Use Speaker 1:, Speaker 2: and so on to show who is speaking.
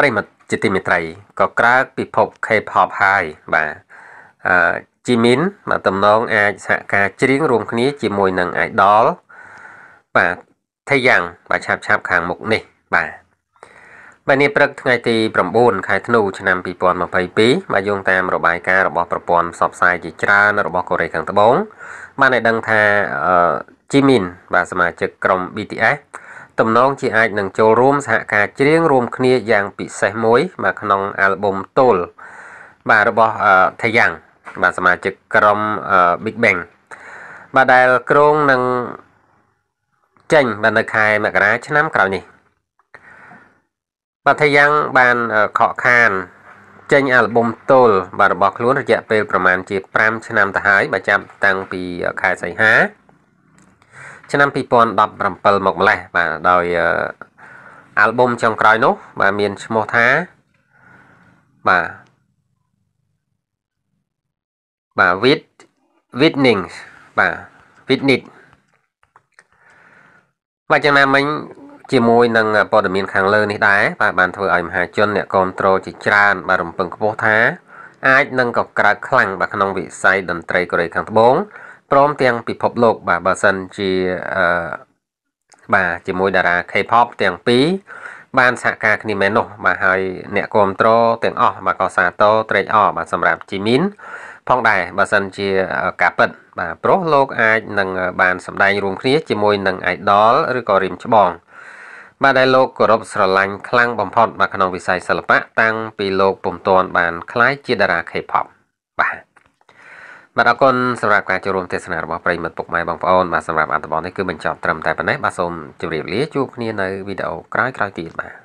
Speaker 1: ប្រិមត្តជាទីមេត្រីក៏ក្រើកពិភព K-pop ហើយបាទអឺជីមីនបាទតំណងអាចសហការច្រៀងរួមគ្នាជាមួយនឹង idol បាទថេយ៉ាងបាទឆាប់ឆាប់ខាងមុខនេះបាទបាទនេះព្រឹកថ្ងៃទី9ខែធ្នូឆ្នាំ2022បាទយោងតាមរបាយការណ៍របស់ប្រព័ន្ធផ្សព្វផ្សាយជាច្រើនរបស់កូរ៉េខាងត្បូងបានឲ្យដឹងថាអឺជីមីនបាទសមាជិកក្រុម BTS ទំនងជាអាចនឹងចូលរួមសហការច្រៀងរួមគ្នាយ៉ាងពិសេសមួយបាទក្នុងអាល់ប៊ុមតូលបាទរបស់ថាយ៉ាងបាទសមាជិកក្រុម Big Bang បាទដែលក្រុងនឹងចេញបាទនៅខែមករាឆ្នាំក្រោយនេះបាទថាយ៉ាងបានខកខានចេញអាល់ប៊ុមតូលបាទរបស់ខ្លួនរយៈពេលប្រមាណជា5ឆ្នាំទៅហើយបាទចាប់តាំងពីខែសីហាឆ្នាំ2017មកម្លេះបាទដោយអាល់ប៊ុមចុងក្រោយនោះ បាទមានឈ្មោះថាបាទបាទ with witnessing បាទ witness បាទយ៉ាងណាមិញជាមួយនឹងព័ត៌មានខាងលើនេះដែរបាទបានធ្វើឲ្យមហាជនអ្នកគ្រប់គ្រងជាច្រើនបាទរំពឹងខ្ពស់ថាអាចនឹងកក្រើកខ្លាំងបាទក្នុងវិស័យតន្ត្រីកូរ៉េខាងត្បូងព្រមទាំងពិភពលោកបាទបើសិនជាអឺបាទជាមួយតារា K-pop ទាំងពីរបានសហការគ្នាមែននោះបាទហើយអ្នកគ្រប់គ្រងទាំងអស់បាទក៏សាទរត្រេកអរបាទសម្រាប់ជីមីនផងដែរបើសិនជាការពិត បាទប្រុសលោកអាចនឹងបាន សម្ដែងរួមគ្នាជាមួយនឹង idol ឬក៏រៀមច្បង បាទដែលលោកគោរពស្រឡាញ់ខ្លាំងបំផុតបាទក្នុងវិស័យសិល្បៈតាំងពីលោកពុំតាន់បានក្លាយជាតារា K-pop បាទបាទអរគុណសម្រាប់ការចូលរួមទេសនារបស់ប្រិមិត្តពុកម៉ែបងប្អូនបាទសម្រាប់អត្ថបទនេះគឺបញ្ចប់ត្រឹមតែប៉ុណ្ណេះបាទសូមជម្រាបលាជួបគ្នានៅវីដេអូក្រោយៗទៀតបាទ